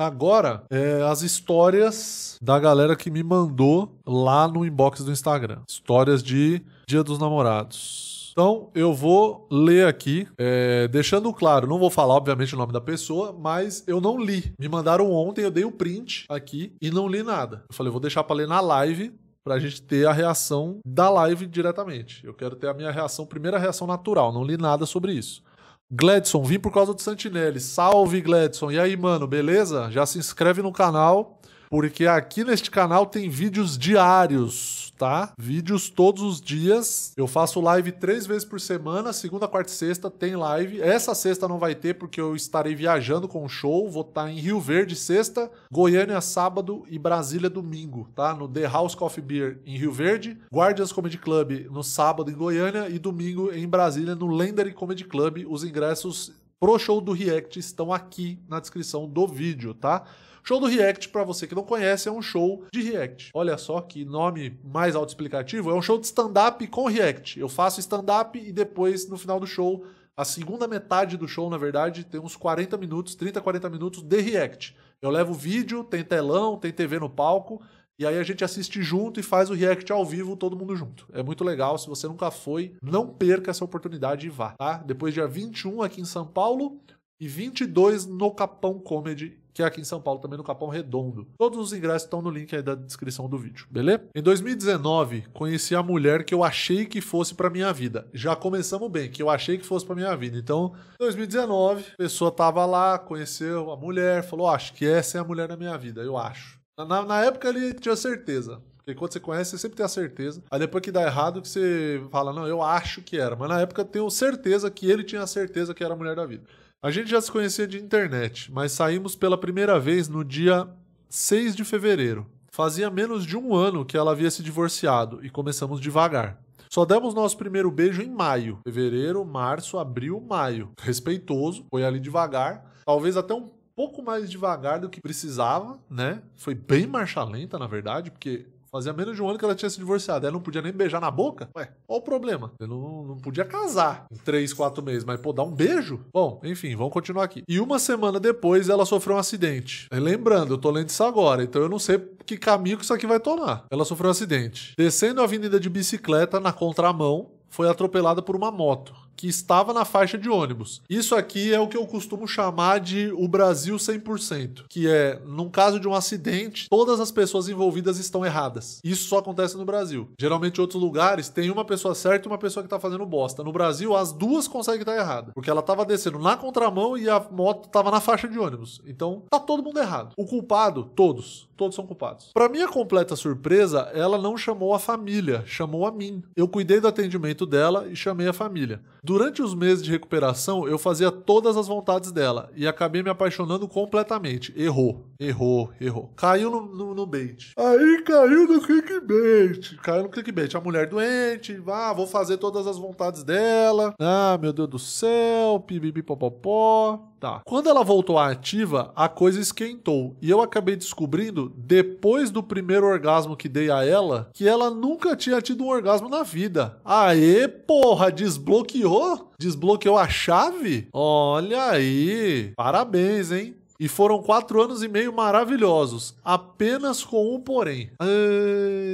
Agora, é, as histórias da galera que me mandou lá no inbox do Instagram. Histórias de Dia dos Namorados. Então, eu vou ler aqui, é, deixando claro, não vou falar, obviamente, o nome da pessoa, mas eu não li. Me mandaram ontem, eu dei o um print aqui e não li nada. Eu falei, vou deixar pra ler na live, pra gente ter a reação da live diretamente. Eu quero ter a minha reação, primeira reação natural, não li nada sobre isso. Gladson, vim por causa do Santinelli. Salve, Gladson. E aí, mano, beleza? Já se inscreve no canal, porque aqui neste canal tem vídeos diários postar vídeos todos os dias. Eu faço live três vezes por semana, segunda, quarta e sexta tem live. Essa sexta não vai ter porque eu estarei viajando com o show. Vou estar tá em Rio Verde sexta, Goiânia sábado e Brasília domingo, tá? No The House Coffee Beer em Rio Verde, Guardians Comedy Club no sábado em Goiânia e domingo em Brasília no Lendary Comedy Club. Os ingressos pro show do React estão aqui na descrição do vídeo, tá? Show do React, para você que não conhece, é um show de React. Olha só que nome mais autoexplicativo. É um show de stand-up com React. Eu faço stand-up e depois, no final do show, a segunda metade do show, na verdade, tem uns 40 minutos, 30, 40 minutos de React. Eu levo vídeo, tem telão, tem TV no palco e aí a gente assiste junto e faz o react ao vivo, todo mundo junto. É muito legal. Se você nunca foi, não perca essa oportunidade e vá, tá? Depois dia 21 aqui em São Paulo e 22 no Capão Comedy, que é aqui em São Paulo, também no Capão Redondo. Todos os ingressos estão no link aí da descrição do vídeo, beleza? Em 2019, conheci a mulher que eu achei que fosse para minha vida. Já começamos bem, que eu achei que fosse para minha vida. Então, 2019, a pessoa tava lá, conheceu a mulher, falou: oh, "Acho que essa é a mulher da minha vida", eu acho. Na, na época ele tinha certeza. Porque quando você conhece, você sempre tem a certeza. Aí depois que dá errado, que você fala, não, eu acho que era. Mas na época eu tenho certeza que ele tinha a certeza que era a mulher da vida. A gente já se conhecia de internet, mas saímos pela primeira vez no dia 6 de fevereiro. Fazia menos de um ano que ela havia se divorciado e começamos devagar. Só demos nosso primeiro beijo em maio. Fevereiro, março, abril, maio. Respeitoso, foi ali devagar. Talvez até um pouco mais devagar do que precisava, né? Foi bem marcha lenta, na verdade, porque Fazia menos de um ano que ela tinha se divorciado. Ela não podia nem beijar na boca? Ué, qual o problema? Ele não, não podia casar em três, quatro meses, mas pô, dar um beijo? Bom, enfim, vamos continuar aqui. E uma semana depois ela sofreu um acidente. lembrando, eu tô lendo isso agora, então eu não sei que caminho que isso aqui vai tomar. Ela sofreu um acidente. Descendo a avenida de bicicleta na contramão, foi atropelada por uma moto que estava na faixa de ônibus. Isso aqui é o que eu costumo chamar de o Brasil 100%, que é, num caso de um acidente, todas as pessoas envolvidas estão erradas. Isso só acontece no Brasil. Geralmente em outros lugares tem uma pessoa certa e uma pessoa que está fazendo bosta. No Brasil, as duas conseguem estar tá erradas, porque ela estava descendo na contramão e a moto estava na faixa de ônibus. Então, tá todo mundo errado. O culpado, todos, todos são culpados. Para minha completa surpresa, ela não chamou a família, chamou a mim. Eu cuidei do atendimento dela e chamei a família. Durante os meses de recuperação, eu fazia todas as vontades dela e acabei me apaixonando completamente. Errou, errou, errou. Caiu no, no, no bait. Aí caiu no clickbait. Caiu no clickbait. A mulher doente, ah, vou fazer todas as vontades dela. Ah, meu Deus do céu, pibipipopopó. Tá. Quando ela voltou à ativa, a coisa esquentou. E eu acabei descobrindo, depois do primeiro orgasmo que dei a ela, que ela nunca tinha tido um orgasmo na vida. Aê, porra, desbloqueou? Desbloqueou a chave? Olha aí. Parabéns, hein? E foram quatro anos e meio maravilhosos, apenas com um porém.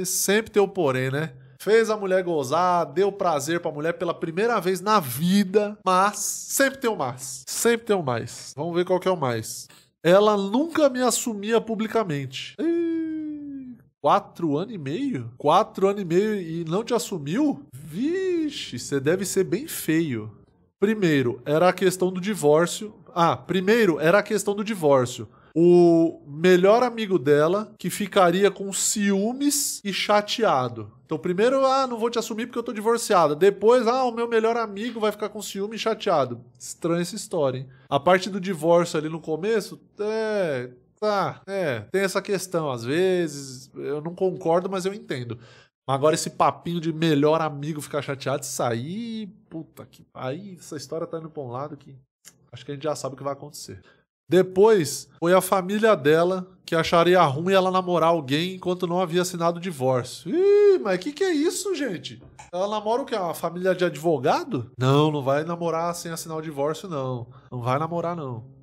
sempre tem o um porém, né? fez a mulher gozar, deu prazer pra mulher pela primeira vez na vida, mas sempre tem o um mais. Sempre tem o um mais. Vamos ver qual que é o mais. Ela nunca me assumia publicamente. quatro anos e meio? Quatro anos e meio e não te assumiu? Vixe, você deve ser bem feio. Primeiro, era a questão do divórcio. Ah, primeiro era a questão do divórcio o melhor amigo dela que ficaria com ciúmes e chateado. Então, primeiro, ah, não vou te assumir porque eu tô divorciada. Depois, ah, o meu melhor amigo vai ficar com ciúme e chateado. Estranha essa história, hein? A parte do divórcio ali no começo, é. Tá, é. Tem essa questão, às vezes. Eu não concordo, mas eu entendo. Agora, esse papinho de melhor amigo ficar chateado, sair. Puta que. Aí, essa história tá indo pra um lado que. Acho que a gente já sabe o que vai acontecer. Depois, foi a família dela que acharia ruim ela namorar alguém enquanto não havia assinado o divórcio. Ih, mas que que é isso, gente? Ela namora o quê? Uma família de advogado? Não, não vai namorar sem assinar o divórcio, não. Não vai namorar, não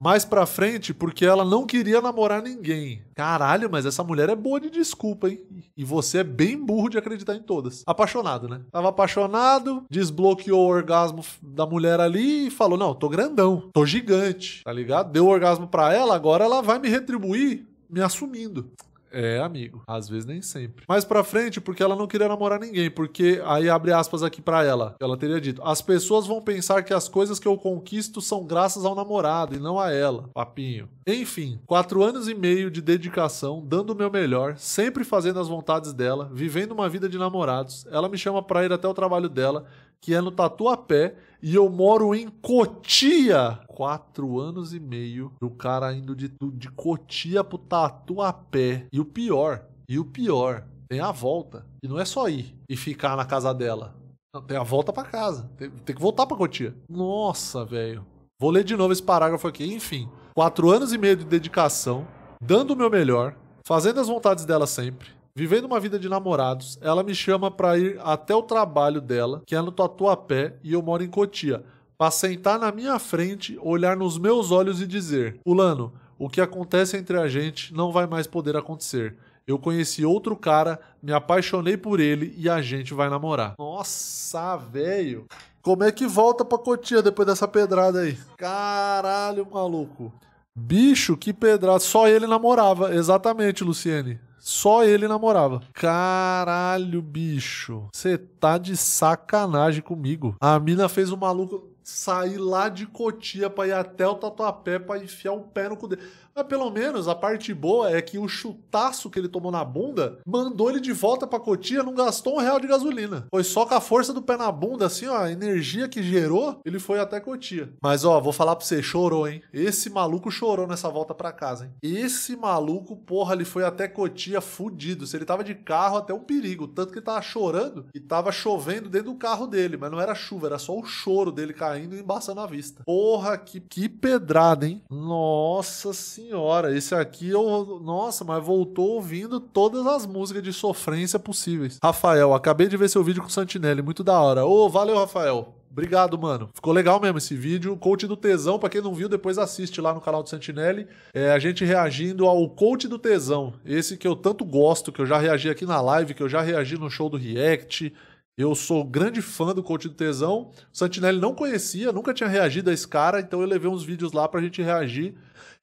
mais pra frente porque ela não queria namorar ninguém. Caralho, mas essa mulher é boa de desculpa, hein? E você é bem burro de acreditar em todas. Apaixonado, né? Tava apaixonado, desbloqueou o orgasmo da mulher ali e falou: Não, tô grandão, tô gigante, tá ligado? Deu orgasmo pra ela, agora ela vai me retribuir me assumindo. É, amigo. Às vezes nem sempre. Mais pra frente, porque ela não queria namorar ninguém, porque aí abre aspas aqui para ela. Ela teria dito: As pessoas vão pensar que as coisas que eu conquisto são graças ao namorado e não a ela. Papinho. Enfim, quatro anos e meio de dedicação, dando o meu melhor, sempre fazendo as vontades dela, vivendo uma vida de namorados. Ela me chama pra ir até o trabalho dela que é no Tatuapé, e eu moro em Cotia. Quatro anos e meio do cara indo de, de Cotia pro Tatuapé. E o pior, e o pior, tem a volta. E não é só ir e ficar na casa dela. Não, tem a volta para casa. Tem, tem, que voltar pra Cotia. Nossa, velho. Vou ler de novo esse parágrafo aqui. Enfim, quatro anos e meio de dedicação, dando o meu melhor, fazendo as vontades dela sempre, vivendo uma vida de namorados, ela me chama para ir até o trabalho dela, que é no Tatuapé, e eu moro em Cotia, para sentar na minha frente, olhar nos meus olhos e dizer: Ulano, o que acontece entre a gente não vai mais poder acontecer. Eu conheci outro cara, me apaixonei por ele e a gente vai namorar. Nossa, velho. Como é que volta pra Cotia depois dessa pedrada aí? Caralho, maluco. Bicho, que pedrada. Só ele namorava. Exatamente, Luciene. Só ele namorava. Caralho, bicho. Você tá de sacanagem comigo. A mina fez o maluco sair lá de Cotia pra ir até o Tatuapé pra enfiar o pé no cu dele. Mas pelo menos a parte boa é que o chutaço que ele tomou na bunda mandou ele de volta pra Cotia, não gastou um real de gasolina. Foi só com a força do pé na bunda, assim, ó, a energia que gerou, ele foi até Cotia. Mas ó, vou falar pra você, chorou, hein? Esse maluco chorou nessa volta pra casa, hein? Esse maluco, porra, ele foi até Cotia fudido. Se ele tava de carro, até um perigo. Tanto que ele tava chorando e tava chovendo dentro do carro dele, mas não era chuva, era só o choro dele caindo e embaçando a vista. Porra, que, que pedrada, hein? Nossa senhora senhora, esse aqui eu. Nossa, mas voltou ouvindo todas as músicas de sofrência possíveis. Rafael, acabei de ver seu vídeo com o Santinelli, muito da hora. Ô, oh, valeu, Rafael. Obrigado, mano. Ficou legal mesmo esse vídeo. Coach do Tesão, para quem não viu, depois assiste lá no canal do Santinelli. É, a gente reagindo ao Coach do Tesão. Esse que eu tanto gosto, que eu já reagi aqui na live, que eu já reagi no show do React. Eu sou grande fã do Coach do Tesão. O Santinelli não conhecia, nunca tinha reagido a esse cara, então eu levei uns vídeos lá pra gente reagir.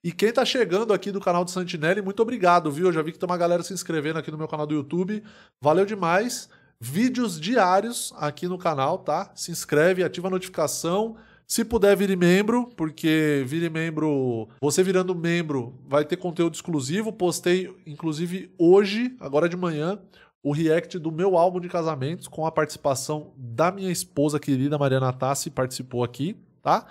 E quem tá chegando aqui do canal do Santinelli, muito obrigado, viu? Eu já vi que tem uma galera se inscrevendo aqui no meu canal do YouTube. Valeu demais. Vídeos diários aqui no canal, tá? Se inscreve, ativa a notificação. Se puder, vire membro, porque vire membro. Você virando membro vai ter conteúdo exclusivo. Postei, inclusive, hoje, agora de manhã, o react do meu álbum de casamentos com a participação da minha esposa querida Maria Natassi, participou aqui, tá?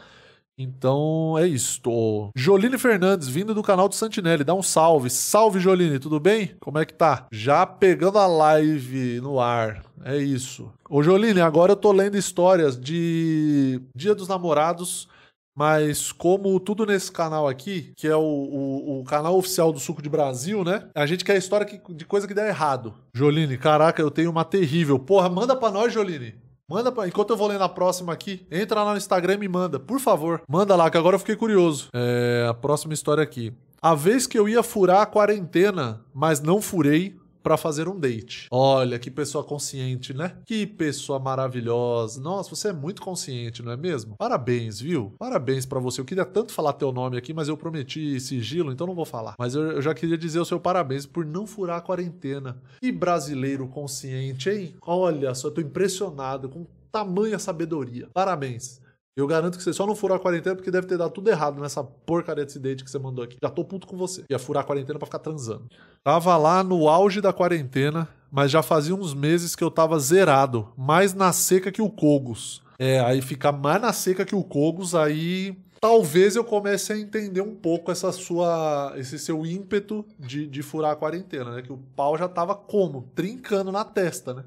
Então é isto. Joline Fernandes, vindo do canal do Santinelli, dá um salve. Salve, Joline, tudo bem? Como é que tá? Já pegando a live no ar. É isso. Ô, Joline, agora eu tô lendo histórias de Dia dos Namorados. Mas como tudo nesse canal aqui, que é o, o, o, canal oficial do Suco de Brasil, né? A gente quer história que, de coisa que der errado. Joline, caraca, eu tenho uma terrível. Porra, manda pra nós, Joline. Manda pra... Enquanto eu vou lendo a próxima aqui, entra lá no Instagram e me manda, por favor. Manda lá, que agora eu fiquei curioso. É, a próxima história aqui. A vez que eu ia furar a quarentena, mas não furei, para fazer um date. Olha que pessoa consciente, né? Que pessoa maravilhosa. Nossa, você é muito consciente, não é mesmo? Parabéns, viu? Parabéns para você. Eu queria tanto falar teu nome aqui, mas eu prometi sigilo, então não vou falar. Mas eu, eu já queria dizer o seu parabéns por não furar a quarentena. Que brasileiro consciente, hein? Olha só, eu tô impressionado com tamanha sabedoria. Parabéns. Eu garanto que você só não furou a quarentena é porque deve ter dado tudo errado nessa porcaria desse date que você mandou aqui. Já tô puto com você. Ia furar a quarentena pra ficar transando. Tava lá no auge da quarentena, mas já fazia uns meses que eu tava zerado. Mais na seca que o Cogos. É, aí ficar mais na seca que o Cogos, aí talvez eu comece a entender um pouco essa sua, esse seu ímpeto de, de furar a quarentena, né? Que o pau já tava como? Trincando na testa, né?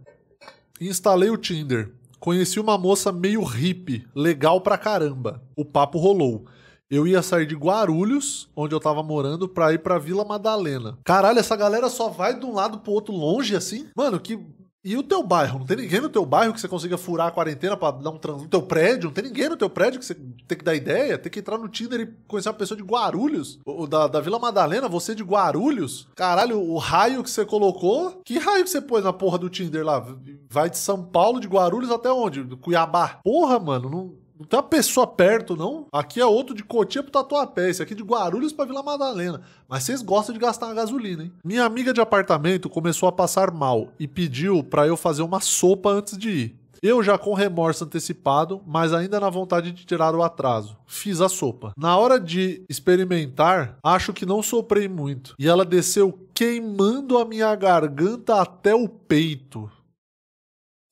Instalei o Tinder. Conheci uma moça meio hippie, legal pra caramba. O papo rolou. Eu ia sair de Guarulhos, onde eu tava morando, pra ir pra Vila Madalena. Caralho, essa galera só vai de um lado pro outro longe assim? Mano, que. E o teu bairro? Não tem ninguém no teu bairro que você consiga furar a quarentena pra dar um trans... No teu prédio? Não tem ninguém no teu prédio que você tem que dar ideia, tem que entrar no Tinder e conhecer uma pessoa de Guarulhos, ou da, da Vila Madalena, você de Guarulhos. Caralho, o raio que você colocou, que raio que você pôs na porra do Tinder lá? Vai de São Paulo, de Guarulhos até onde? Cuiabá. Porra, mano, não. Não tem uma pessoa perto, não. Aqui é outro de Cotia pro Tatuapé. Esse aqui de Guarulhos pra Vila Madalena. Mas vocês gostam de gastar uma gasolina, hein? Minha amiga de apartamento começou a passar mal e pediu pra eu fazer uma sopa antes de ir. Eu já com remorso antecipado, mas ainda na vontade de tirar o atraso. Fiz a sopa. Na hora de experimentar, acho que não soprei muito. E ela desceu queimando a minha garganta até o peito.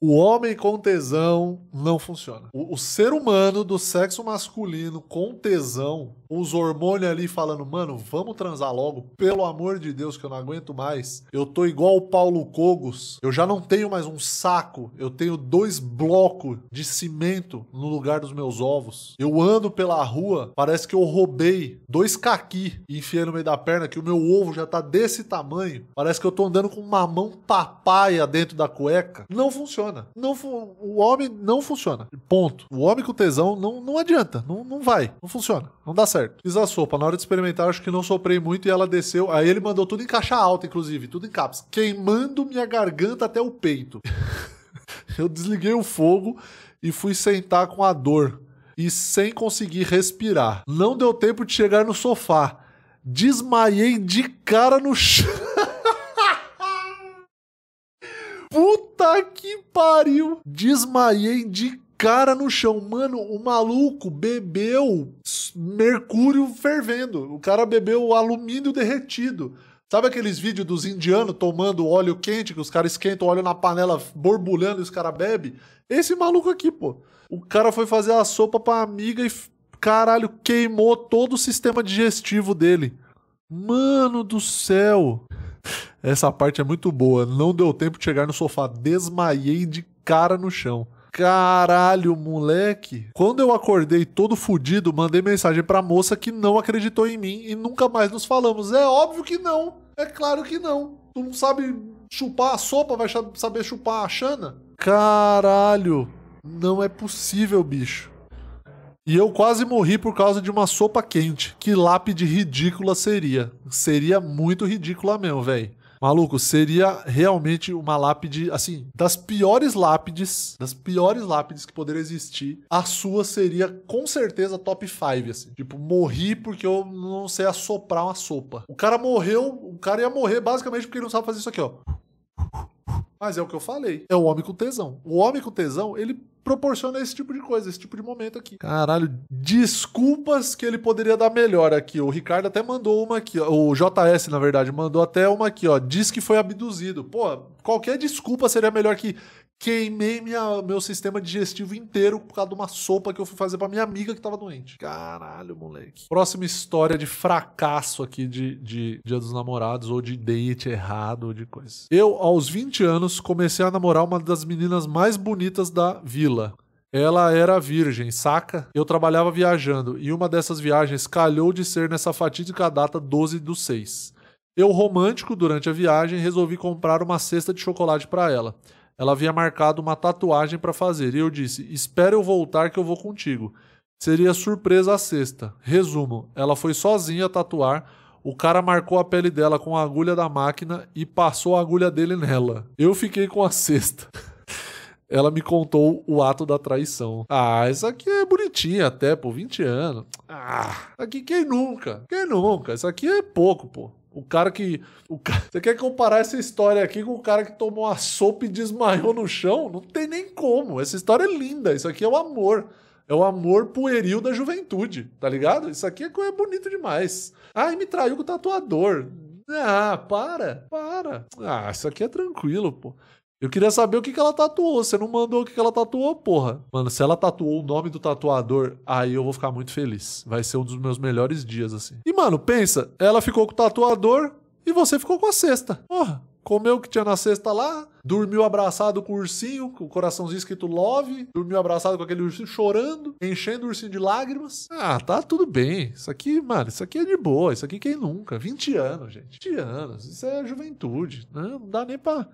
O homem com tesão não funciona. O, o ser humano do sexo masculino com tesão os hormônios ali falando, mano, vamos transar logo, pelo amor de Deus, que eu não aguento mais. Eu tô igual o Paulo Cogos, eu já não tenho mais um saco, eu tenho dois blocos de cimento no lugar dos meus ovos. Eu ando pela rua, parece que eu roubei dois caqui e enfiei no meio da perna, que o meu ovo já tá desse tamanho, parece que eu tô andando com uma mão papaya dentro da cueca. Não funciona. Não fu o homem não funciona. Ponto. O homem com tesão não, não adianta, não, não vai, não funciona, não dá certo certo. Fiz a sopa. Na hora de experimentar, acho que não soprei muito e ela desceu. Aí ele mandou tudo em caixa alta, inclusive, tudo em caps. Queimando minha garganta até o peito. eu desliguei o fogo e fui sentar com a dor e sem conseguir respirar. Não deu tempo de chegar no sofá. Desmaiei de cara no chão. Puta que pariu! Desmaiei de cara no chão. Mano, o maluco bebeu mercúrio fervendo. O cara bebeu alumínio derretido. Sabe aqueles vídeos dos indianos tomando óleo quente, que os caras esquentam óleo na panela borbulhando e os caras bebem? Esse maluco aqui, pô. O cara foi fazer a sopa pra amiga e, caralho, queimou todo o sistema digestivo dele. Mano do céu! Essa parte é muito boa. Não deu tempo de chegar no sofá. Desmaiei de cara no chão. Caralho, moleque. Quando eu acordei todo fudido, mandei mensagem pra moça que não acreditou em mim e nunca mais nos falamos. É óbvio que não. É claro que não. Tu não sabe chupar a sopa, vai saber chupar a chana? Caralho. Não é possível, bicho. E eu quase morri por causa de uma sopa quente. Que lápide ridícula seria. Seria muito ridícula mesmo, velho. Maluco, seria realmente uma lápide, assim, das piores lápides, das piores lápides que poderia existir, a sua seria com certeza top 5, assim. Tipo, morri porque eu não sei assoprar uma sopa. O cara morreu, o cara ia morrer basicamente porque ele não sabe fazer isso aqui, ó. Mas é o que eu falei. É o homem com tesão. O homem com tesão, ele proporciona esse tipo de coisa, esse tipo de momento aqui. Caralho, desculpas que ele poderia dar melhor aqui. O Ricardo até mandou uma aqui, ó. o JS, na verdade, mandou até uma aqui, ó. Diz que foi abduzido. Pô, qualquer desculpa seria melhor que Queimei minha, meu sistema digestivo inteiro por causa de uma sopa que eu fui fazer pra minha amiga que tava doente. Caralho, moleque. Próxima história de fracasso aqui de, de Dia dos Namorados, ou de date errado, ou de coisa. Eu, aos 20 anos, comecei a namorar uma das meninas mais bonitas da vila. Ela era virgem, saca? Eu trabalhava viajando e uma dessas viagens calhou de ser nessa fatídica data 12 do 6. Eu, romântico, durante a viagem, resolvi comprar uma cesta de chocolate para ela. Ela havia marcado uma tatuagem para fazer e eu disse: Espera eu voltar que eu vou contigo. Seria surpresa a sexta. Resumo: ela foi sozinha tatuar. O cara marcou a pele dela com a agulha da máquina e passou a agulha dele nela. Eu fiquei com a cesta. ela me contou o ato da traição. Ah, isso aqui é bonitinho até, pô, 20 anos. Ah, aqui quem nunca? Quem nunca? Isso aqui é pouco, pô. O cara que. O cara... Você quer comparar essa história aqui com o cara que tomou a sopa e desmaiou no chão? Não tem nem como. Essa história é linda. Isso aqui é o amor. É o amor pueril da juventude, tá ligado? Isso aqui é, é bonito demais. Ai, me traiu com o tatuador. Ah, para, para. Ah, isso aqui é tranquilo, pô. Eu queria saber o que, que ela tatuou. Você não mandou o que, que ela tatuou, porra. Mano, se ela tatuou o nome do tatuador, aí eu vou ficar muito feliz. Vai ser um dos meus melhores dias, assim. E, mano, pensa, ela ficou com o tatuador e você ficou com a cesta. Porra, comeu o que tinha na cesta lá, dormiu abraçado com o ursinho, com o coraçãozinho escrito love, dormiu abraçado com aquele ursinho chorando, enchendo o ursinho de lágrimas. Ah, tá tudo bem. Isso aqui, mano, isso aqui é de boa, isso aqui quem nunca? 20 anos, gente. 20 anos, isso é juventude. Né? Não dá nem pra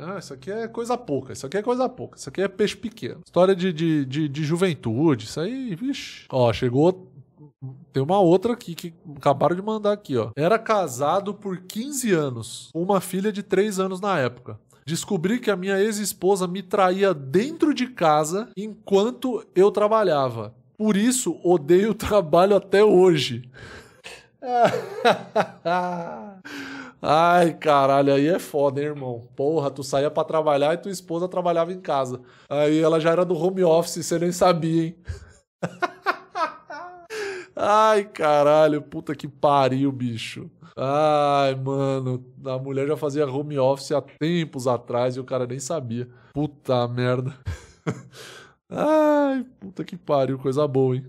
ah, isso aqui é coisa pouca, isso aqui é coisa pouca, isso aqui é peixe pequeno. História de, de, de, de juventude, isso aí, vixi. Ó, chegou tem uma outra aqui que acabaram de mandar aqui, ó. Era casado por 15 anos, uma filha de 3 anos na época. Descobri que a minha ex-esposa me traía dentro de casa enquanto eu trabalhava. Por isso, odeio o trabalho até hoje. Ai, caralho, aí é foda, hein, irmão? Porra, tu saía para trabalhar e tua esposa trabalhava em casa. Aí ela já era do home office, você nem sabia, hein? Ai, caralho, puta que pariu, bicho. Ai, mano, a mulher já fazia home office há tempos atrás e o cara nem sabia. Puta merda. Ai, puta que pariu, coisa boa, hein?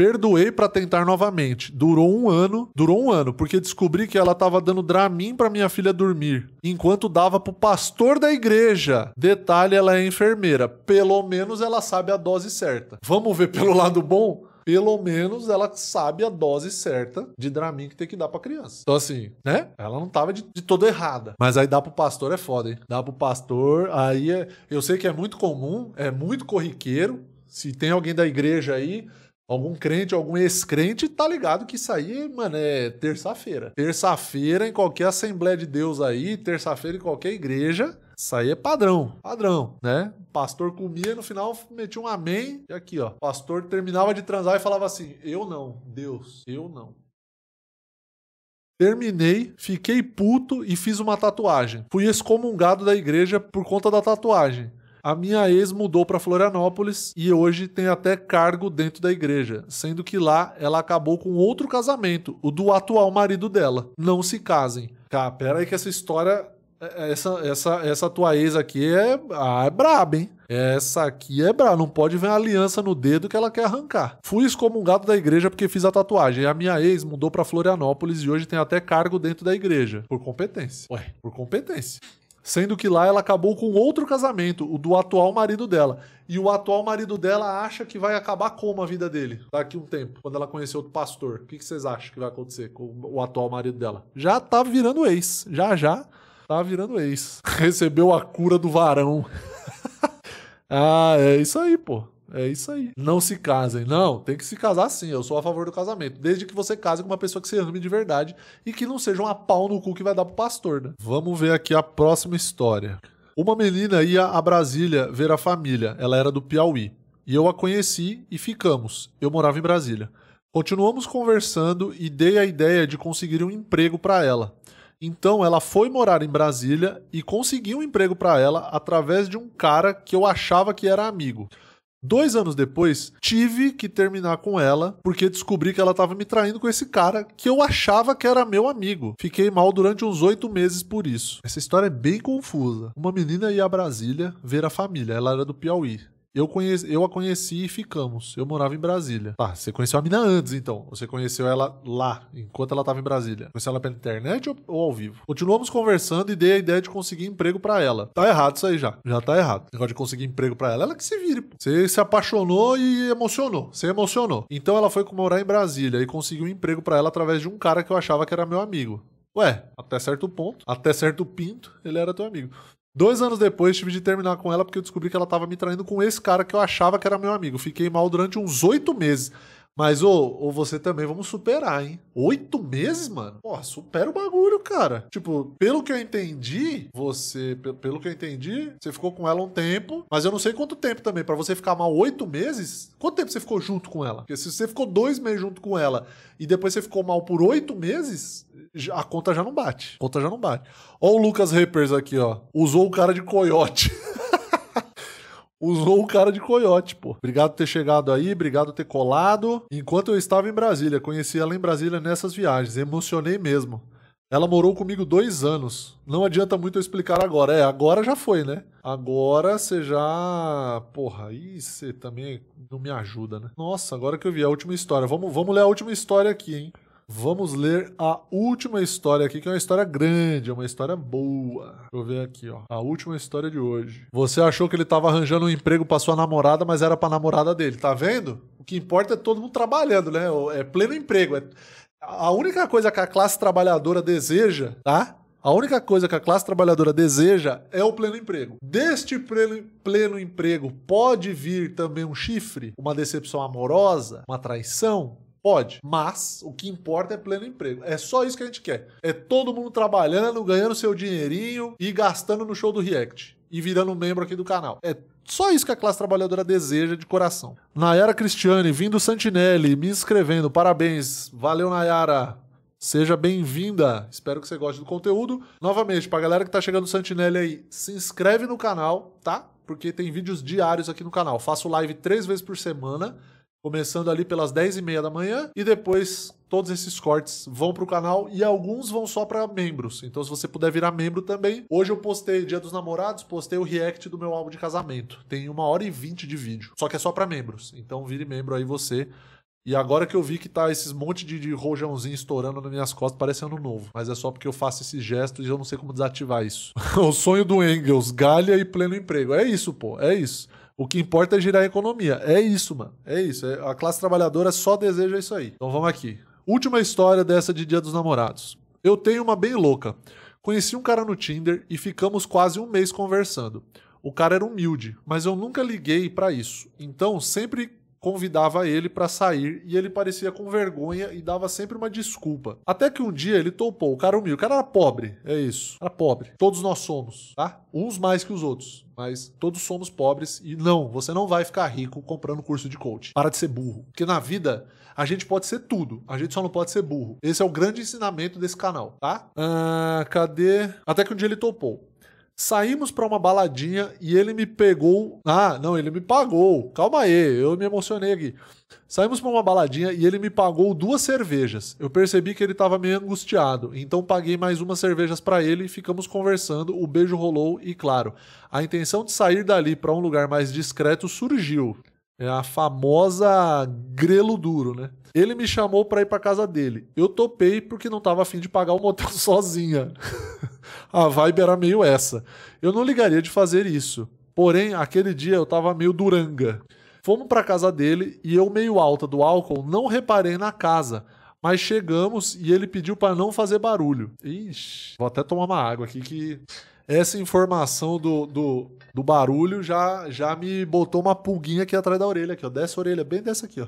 Perdoei para tentar novamente. Durou um ano, durou um ano, porque descobri que ela tava dando Dramin para minha filha dormir, enquanto dava pro pastor da igreja. Detalhe, ela é enfermeira. Pelo menos ela sabe a dose certa. Vamos ver pelo lado bom? pelo menos ela sabe a dose certa de Dramin que tem que dar pra criança. Então, assim, né? Ela não tava de, de errada. Mas aí dá pro pastor é foda, hein? Dá pro pastor, aí é, eu sei que é muito comum, é muito corriqueiro. Se tem alguém da igreja aí, algum crente, algum ex-crente, tá ligado que isso aí, mano, é terça-feira. Terça-feira em qualquer Assembleia de Deus aí, terça-feira em qualquer igreja, isso aí é padrão, padrão, né? Pastor comia, no final metia um amém, e aqui, ó. Pastor terminava de transar e falava assim: Eu não, Deus, eu não. Terminei, fiquei puto e fiz uma tatuagem. Fui excomungado da igreja por conta da tatuagem. A minha ex mudou para Florianópolis e hoje tem até cargo dentro da igreja, sendo que lá ela acabou com outro casamento, o do atual marido dela. Não se casem. Cara, tá, pera aí que essa história é, é, essa, essa, essa tua ex aqui é, ah, é braba, hein? Essa aqui é braba. Não pode ver uma aliança no dedo que ela quer arrancar. Fui excomungado da igreja porque fiz a tatuagem. E a minha ex mudou para Florianópolis e hoje tem até cargo dentro da igreja. Por competência. Ué, por competência. Sendo que lá ela acabou com outro casamento, o do atual marido dela. E o atual marido dela acha que vai acabar como a vida dele daqui um tempo, quando ela conhecer outro pastor. O que vocês acham que vai acontecer com o atual marido dela? Já tá virando ex. Já, já tá virando ex. Recebeu a cura do varão. ah, é isso aí, pô. É isso aí. Não se casem. Não, tem que se casar sim. Eu sou a favor do casamento. Desde que você case com uma pessoa que você ame de verdade e que não seja uma pau no cu que vai dar pro pastor, né? Vamos ver aqui a próxima história. Uma menina ia a Brasília ver a família. Ela era do Piauí. E eu a conheci e ficamos. Eu morava em Brasília. Continuamos conversando e dei a ideia de conseguir um emprego para ela. Então ela foi morar em Brasília e consegui um emprego para ela através de um cara que eu achava que era amigo. Dois anos depois, tive que terminar com ela, porque descobri que ela estava me traindo com esse cara que eu achava que era meu amigo. Fiquei mal durante uns oito meses por isso. Essa história é bem confusa. Uma menina ia a Brasília ver a família, ela era do Piauí. Eu, conheci, eu a conheci e ficamos. Eu morava em Brasília. Tá, você conheceu a mina antes, então. Você conheceu ela lá, enquanto ela estava em Brasília. Conheceu ela pela internet ou, ou, ao vivo? Continuamos conversando e dei a ideia de conseguir emprego para ela. Tá errado isso aí já. Já tá errado. O negócio de conseguir emprego para ela, ela que se vire, pô. Você se apaixonou e emocionou. Você emocionou. Então ela foi morar em Brasília e conseguiu um emprego para ela através de um cara que eu achava que era meu amigo. Ué, até certo ponto, até certo pinto, ele era teu amigo. Dois anos depois tive de terminar com ela porque eu descobri que ela estava me traindo com esse cara que eu achava que era meu amigo. Fiquei mal durante uns oito meses. Mas, ou, ou você também, vamos superar, hein? Oito meses, mano? Porra, supera o bagulho, cara. Tipo, pelo que eu entendi, você, pelo que eu entendi, você ficou com ela um tempo, mas eu não sei quanto tempo também. para você ficar mal oito meses, quanto tempo você ficou junto com ela? Porque se você ficou dois meses junto com ela e depois você ficou mal por oito meses, a conta já não bate. A conta já não bate. Ó, o Lucas Rippers aqui, ó. Usou o cara de coiote. usou o cara de coiote, pô. Obrigado por ter chegado aí, obrigado por ter colado. Enquanto eu estava em Brasília, conheci ela em Brasília nessas viagens, emocionei mesmo. Ela morou comigo dois anos. Não adianta muito eu explicar agora. É, agora já foi, né? Agora você já. Porra, aí você também não me ajuda, né? Nossa, agora que eu vi a última história. Vamos, vamos ler a última história aqui, hein? Vamos ler a última história aqui, que é uma história grande, é uma história boa. Deixa eu ver aqui, ó. A última história de hoje. Você achou que ele estava arranjando um emprego para sua namorada, mas era para namorada dele, tá vendo? O que importa é todo mundo trabalhando, né? É pleno emprego. É... A única coisa que a classe trabalhadora deseja, tá? A única coisa que a classe trabalhadora deseja é o pleno emprego. Deste pleno, pleno, emprego pode vir também um chifre, uma decepção amorosa, uma traição, Pode, mas o que importa é pleno emprego. É só isso que a gente quer. É todo mundo trabalhando, ganhando seu dinheirinho e gastando no show do React e virando membro aqui do canal. É só isso que a classe trabalhadora deseja de coração. Nayara Cristiane, vindo Santinelli, me inscrevendo, parabéns. Valeu, Nayara. Seja bem-vinda. Espero que você goste do conteúdo. Novamente, pra galera que tá chegando Santinelli aí, se inscreve no canal, tá? Porque tem vídeos diários aqui no canal. faço live três vezes por semana Começando ali pelas 10 e meia da manhã e depois todos esses cortes vão para o canal e alguns vão só para membros. Então, se você puder virar membro também. Hoje eu postei Dia dos Namorados, postei o react do meu álbum de casamento. Tem uma hora e vinte de vídeo. Só que é só para membros. Então, vire membro aí você. E agora que eu vi que tá esses monte de, de rojãozinho estourando nas minhas costas, parece ano novo. Mas é só porque eu faço esses gestos e eu não sei como desativar isso. o sonho do Engels, galha e pleno emprego. É isso, pô, é isso. O que importa é girar a economia. É isso, mano. É isso. É, a classe trabalhadora só deseja isso aí. Então vamos aqui. Última história dessa de Dia dos Namorados. Eu tenho uma bem louca. Conheci um cara no Tinder e ficamos quase um mês conversando. O cara era humilde, mas eu nunca liguei para isso. Então, sempre convidava ele para sair e ele parecia com vergonha e dava sempre uma desculpa. Até que um dia ele topou, o cara humilde, o cara era pobre, é isso, era pobre. Todos nós somos, tá? Uns mais que os outros, mas todos somos pobres e não, você não vai ficar rico comprando curso de coach. Para de ser burro, porque na vida a gente pode ser tudo, a gente só não pode ser burro. Esse é o grande ensinamento desse canal, tá? Ah, cadê? Até que um dia ele topou. Saímos para uma baladinha e ele me pegou. Ah, não, ele me pagou. Calma aí, eu me emocionei aqui. Saímos para uma baladinha e ele me pagou duas cervejas. Eu percebi que ele estava meio angustiado, então paguei mais umas cervejas para ele e ficamos conversando. O beijo rolou e, claro, a intenção de sair dali para um lugar mais discreto surgiu. É a famosa grelo duro, né? Ele me chamou para ir para casa dele. Eu topei porque não estava afim de pagar o motel sozinha a vibe era meio essa. Eu não ligaria de fazer isso. Porém, aquele dia eu tava meio duranga. Fomos para casa dele e eu, meio alta do álcool, não reparei na casa. Mas chegamos e ele pediu para não fazer barulho. Ixi, vou até tomar uma água aqui que essa informação do, do, do barulho já, já me botou uma pulguinha aqui atrás da orelha, aqui, ó. Dessa orelha, bem dessa aqui, ó.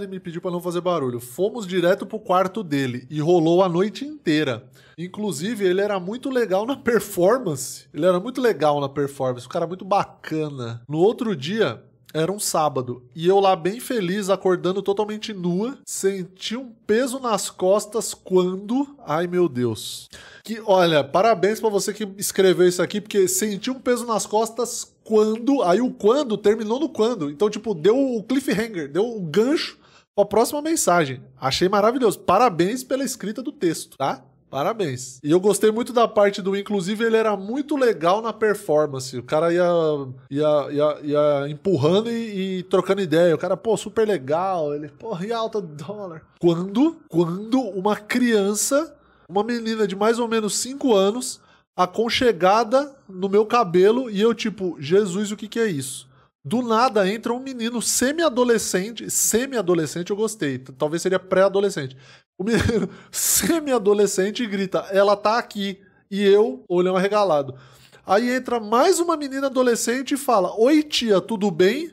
Ele me pediu para não fazer barulho. Fomos direto pro quarto dele e rolou a noite inteira. Inclusive, ele era muito legal na performance. Ele era muito legal na performance, um cara muito bacana. No outro dia, era um sábado e eu lá bem feliz, acordando totalmente nua, senti um peso nas costas quando, ai meu Deus. Que olha, parabéns para você que escreveu isso aqui, porque senti um peso nas costas quando, aí o quando terminou no quando. Então, tipo, deu o cliffhanger, deu o gancho para a próxima mensagem. Achei maravilhoso. Parabéns pela escrita do texto, tá? Parabéns. E eu gostei muito da parte do. Inclusive, ele era muito legal na performance. O cara ia, ia, ia, ia empurrando e, e, trocando ideia. O cara, pô, super legal. Ele, pô, e alta dólar. Quando? Quando uma criança, uma menina de mais ou menos 5 anos, aconchegada no meu cabelo e eu, tipo, Jesus, o que, que é isso? Do nada entra um menino semi-adolescente, semi-adolescente eu gostei, talvez seria pré-adolescente. O menino semi-adolescente grita: Ela tá aqui. E eu, olhão arregalado. Aí entra mais uma menina adolescente e fala: Oi, tia, tudo bem?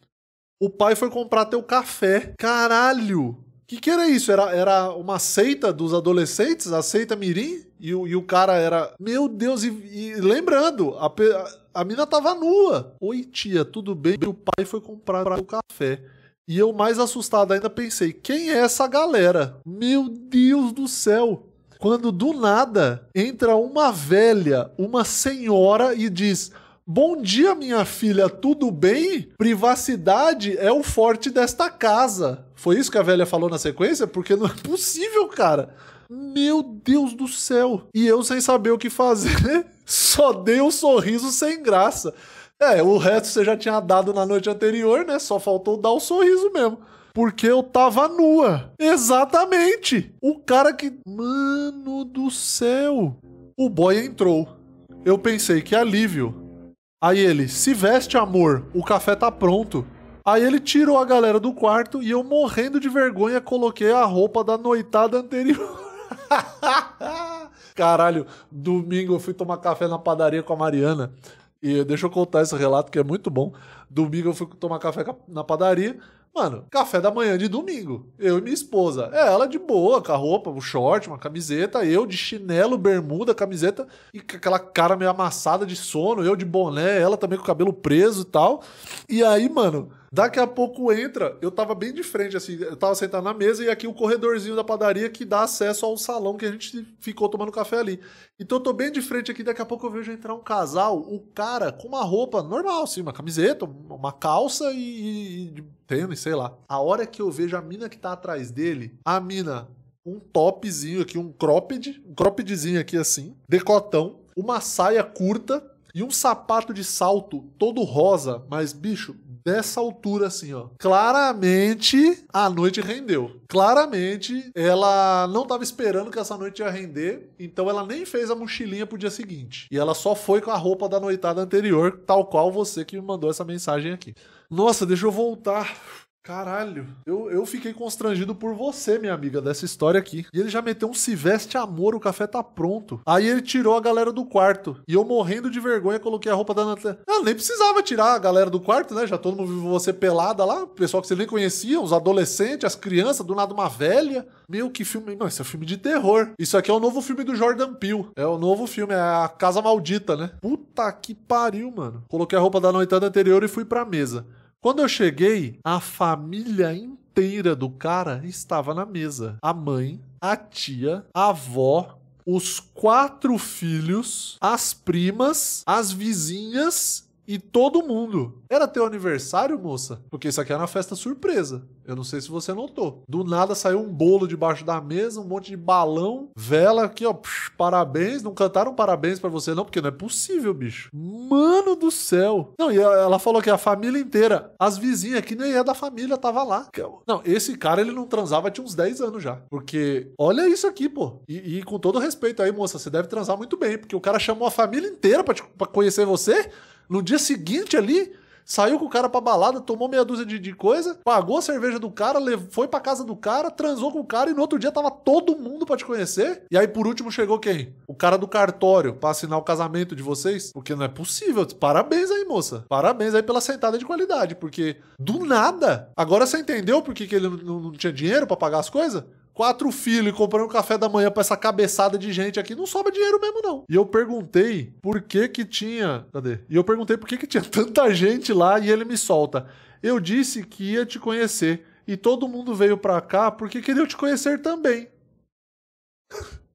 O pai foi comprar teu café. Caralho! que, que era isso? Era, era uma seita dos adolescentes, a seita Mirim? E, o, e o cara era. Meu Deus, e, e lembrando, a, a, a, mina tava nua. Oi, tia, tudo bem? O pai foi comprar o café. E eu, mais assustado ainda, pensei: quem é essa galera? Meu Deus do céu! Quando do nada entra uma velha, uma senhora e diz: Bom dia, minha filha, tudo bem? Privacidade é o forte desta casa. Foi isso que a velha falou na sequência? Porque não é possível, cara. Meu Deus do céu. E eu sem saber o que fazer, né? só dei um sorriso sem graça. É, o resto você já tinha dado na noite anterior, né? Só faltou dar o um sorriso mesmo. Porque eu tava nua. Exatamente. O cara que. Mano do céu. O boy entrou. Eu pensei que é alívio. Aí ele, se veste, amor, o café tá pronto. Aí ele tirou a galera do quarto e eu, morrendo de vergonha, coloquei a roupa da noitada anterior. Caralho, domingo eu fui tomar café na padaria com a Mariana. E deixa eu contar esse relato que é muito bom. Domingo eu fui tomar café na padaria. Mano, café da manhã de domingo. Eu e minha esposa. É, ela de boa, com a roupa, o short, uma camiseta. Eu de chinelo, bermuda, camiseta. E com aquela cara meio amassada de sono. Eu de boné, ela também com o cabelo preso e tal. E aí, mano, Daqui a pouco entra, eu tava bem de frente, assim, eu tava sentado na mesa e aqui o corredorzinho da padaria que dá acesso ao salão que a gente ficou tomando café ali. Então eu tô bem de frente aqui, daqui a pouco eu vejo entrar um casal, o cara com uma roupa normal, assim, uma camiseta, uma calça e, e, tênis, sei lá. A hora que eu vejo a mina que tá atrás dele, a mina, um topzinho aqui, um cropped, um croppedzinho aqui assim, decotão, uma saia curta. E um sapato de salto todo rosa, mas bicho, dessa altura, assim, ó. Claramente a noite rendeu. Claramente ela não estava esperando que essa noite ia render, então ela nem fez a mochilinha pro dia seguinte. E ela só foi com a roupa da noitada anterior, tal qual você que me mandou essa mensagem aqui. Nossa, deixa eu voltar Caralho, eu, eu fiquei constrangido por você, minha amiga, dessa história aqui. E ele já meteu um se veste amor, o café tá pronto. Aí ele tirou a galera do quarto. E eu morrendo de vergonha, coloquei a roupa da Natália. Eu ah, nem precisava tirar a galera do quarto, né? Já todo mundo viu você pelada lá, pessoal que você nem conhecia, os adolescentes, as crianças, do nada uma velha. Meu, que filme. Não, isso é um filme de terror. Isso aqui é o novo filme do Jordan Peele. É o novo filme, é a Casa Maldita, né? Puta que pariu, mano. Coloquei a roupa da noitada anterior e fui pra mesa. Quando eu cheguei, a família inteira do cara estava na mesa. A mãe, a tia, a avó, os quatro filhos, as primas, as vizinhas e todo mundo. Era teu aniversário, moça? Porque isso aqui era é uma festa surpresa. Eu não sei se você notou. Do nada saiu um bolo debaixo da mesa, um monte de balão, vela aqui, ó. Psh, parabéns. Não cantaram parabéns para você, não, porque não é possível, bicho. Mano do céu. Não, e ela falou que a família inteira, as vizinhas que nem é da família, tava lá. Não, esse cara, ele não transava tinha uns 10 anos já. Porque olha isso aqui, pô. E, e com todo respeito aí, moça, você deve transar muito bem, porque o cara chamou a família inteira para pra conhecer você. No dia seguinte ali, saiu com o cara pra balada, tomou meia dúzia de, de coisa, pagou a cerveja do cara, foi pra casa do cara, transou com o cara e no outro dia tava todo mundo pra te conhecer. E aí por último chegou quem? O cara do cartório pra assinar o casamento de vocês? Porque não é possível. Parabéns aí, moça. Parabéns aí pela sentada de qualidade, porque do nada. Agora você entendeu por que, que ele não, não tinha dinheiro para pagar as coisas? quatro filhos e comprando café da manhã pra essa cabeçada de gente aqui, não sobra dinheiro mesmo, não. E eu perguntei por que que tinha. Cadê? E eu perguntei por que que tinha tanta gente lá e ele me solta. Eu disse que ia te conhecer. E todo mundo veio pra cá porque queria te conhecer também.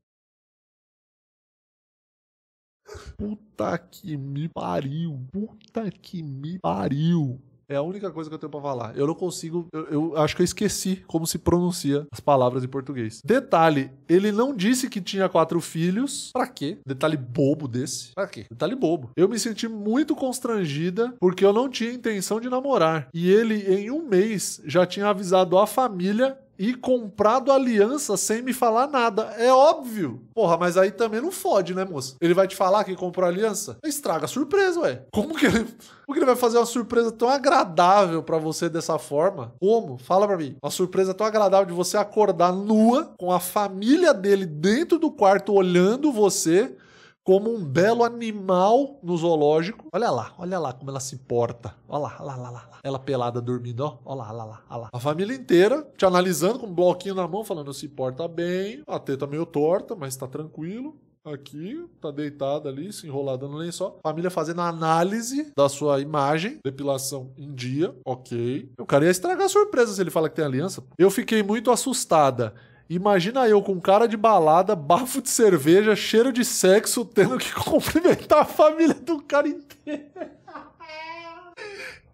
Puta que me pariu. Puta que me pariu. É a única coisa que eu tenho pra falar. Eu não consigo. Eu, eu acho que eu esqueci como se pronuncia as palavras em português. Detalhe: ele não disse que tinha quatro filhos. Pra quê? Detalhe bobo desse. Pra quê? Detalhe bobo. Eu me senti muito constrangida porque eu não tinha intenção de namorar. E ele, em um mês, já tinha avisado a família e comprado aliança sem me falar nada. É óbvio. Porra, mas aí também não fode, né, moço? Ele vai te falar que comprou aliança? Estraga a surpresa, ué. Como que ele. Como que ele vai fazer uma surpresa tão agradável para você dessa forma? Como? Fala para mim. Uma surpresa tão agradável de você acordar nua com a família dele dentro do quarto olhando você como um belo animal no zoológico. Olha lá, olha lá como ela se porta. Olha lá, olha lá, olha lá. Ela pelada dormindo, ó. Olha lá, olha lá, olha lá. A família inteira te analisando com um bloquinho na mão, falando se porta bem. A teta meio torta, mas tá tranquilo aqui, tá deitada ali, se enrolada no lençol. Família fazendo a análise da sua imagem, depilação em dia, ok. O cara ia estragar a surpresa se ele fala que tem aliança. Eu fiquei muito assustada. Imagina eu com cara de balada, bafo de cerveja, cheiro de sexo, tendo que cumprimentar a família do cara inteiro.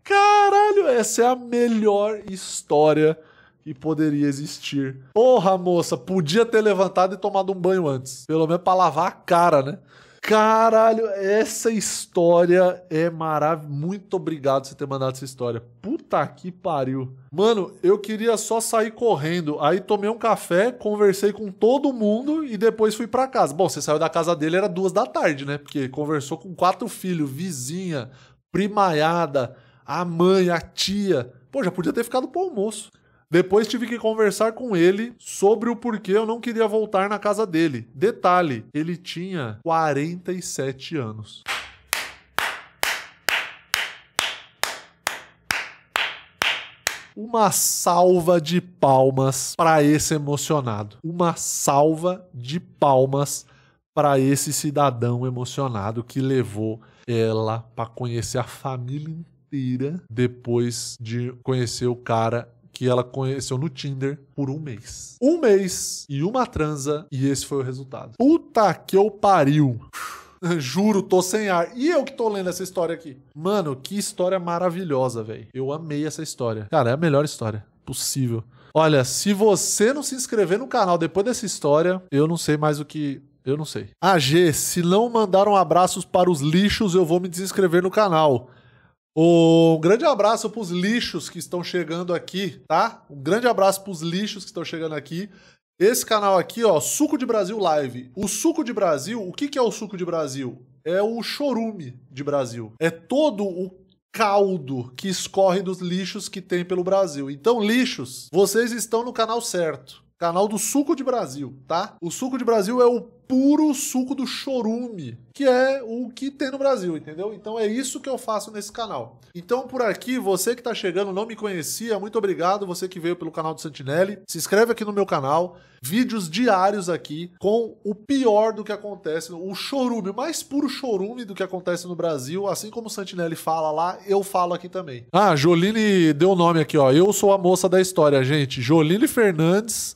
Caralho, essa é a melhor história que poderia existir. Porra, moça, podia ter levantado e tomado um banho antes. Pelo menos pra lavar a cara, né? Caralho, essa história é maravilhosa. Muito obrigado por você ter mandado essa história. Puta que pariu. Mano, eu queria só sair correndo. Aí tomei um café, conversei com todo mundo e depois fui para casa. Bom, você saiu da casa dele, era duas da tarde, né? Porque conversou com quatro filhos, vizinha, primaiada, a mãe, a tia. Pô, já podia ter ficado pro almoço. Depois tive que conversar com ele sobre o porquê eu não queria voltar na casa dele. Detalhe, ele tinha 47 anos. Uma salva de palmas para esse emocionado. Uma salva de palmas para esse cidadão emocionado que levou ela para conhecer a família inteira depois de conhecer o cara que ela conheceu no Tinder por um mês. Um mês e uma transa, e esse foi o resultado. Puta que eu pariu! Juro, tô sem ar. E eu que tô lendo essa história aqui. Mano, que história maravilhosa, velho. Eu amei essa história. Cara, é a melhor história possível. Olha, se você não se inscrever no canal depois dessa história, eu não sei mais o que. Eu não sei. AG, se não mandaram abraços para os lixos, eu vou me desinscrever no canal. Um grande abraço para os lixos que estão chegando aqui, tá? Um grande abraço para os lixos que estão chegando aqui. Esse canal aqui, ó, Suco de Brasil Live. O Suco de Brasil, o que, que é o Suco de Brasil? É o chorume de Brasil. É todo o caldo que escorre dos lixos que tem pelo Brasil. Então, lixos, vocês estão no canal certo. Canal do Suco de Brasil, tá? O Suco de Brasil é o puro suco do chorume, que é o que tem no Brasil, entendeu? Então é isso que eu faço nesse canal. Então por aqui, você que está chegando, não me conhecia, muito obrigado, você que veio pelo canal do Santinelli. Se inscreve aqui no meu canal, vídeos diários aqui com o pior do que acontece, o chorume, mais puro chorume do que acontece no Brasil, assim como o Santinelli fala lá, eu falo aqui também. Ah, Joline deu o nome aqui, ó. Eu sou a moça da história, gente. Joline Fernandes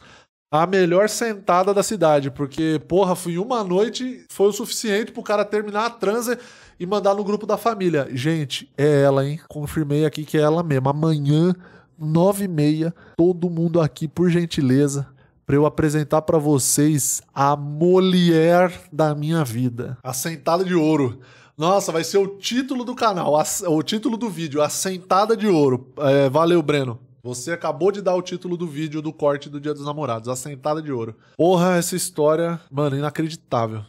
a melhor sentada da cidade, porque, porra, fui uma noite, foi o suficiente pro cara terminar a transa e mandar no grupo da família. Gente, é ela, hein? Confirmei aqui que é ela mesmo. Amanhã, nove e meia, todo mundo aqui, por gentileza, para eu apresentar para vocês a mulher da minha vida. A sentada de ouro. Nossa, vai ser o título do canal, o título do vídeo, a sentada de ouro. É, valeu, Breno. Você acabou de dar o título do vídeo do corte do Dia dos Namorados, a sentada de ouro. Porra, essa história, mano, inacreditável.